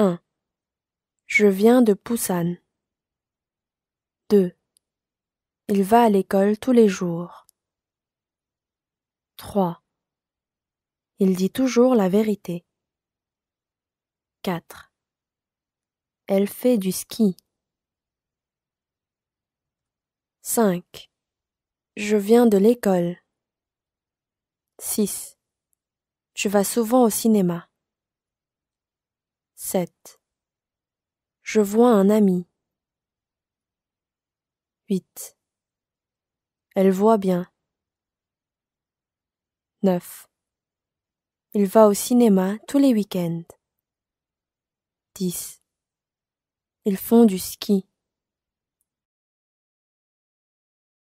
1. Je viens de Poussan. 2. Il va à l'école tous les jours. 3. Il dit toujours la vérité. 4. Elle fait du ski. 5. Je viens de l'école. 6. Je vas souvent au cinéma. 7. Je vois un ami. 8. Elle voit bien. 9. Il va au cinéma tous les week-ends. 10. Ils font du ski.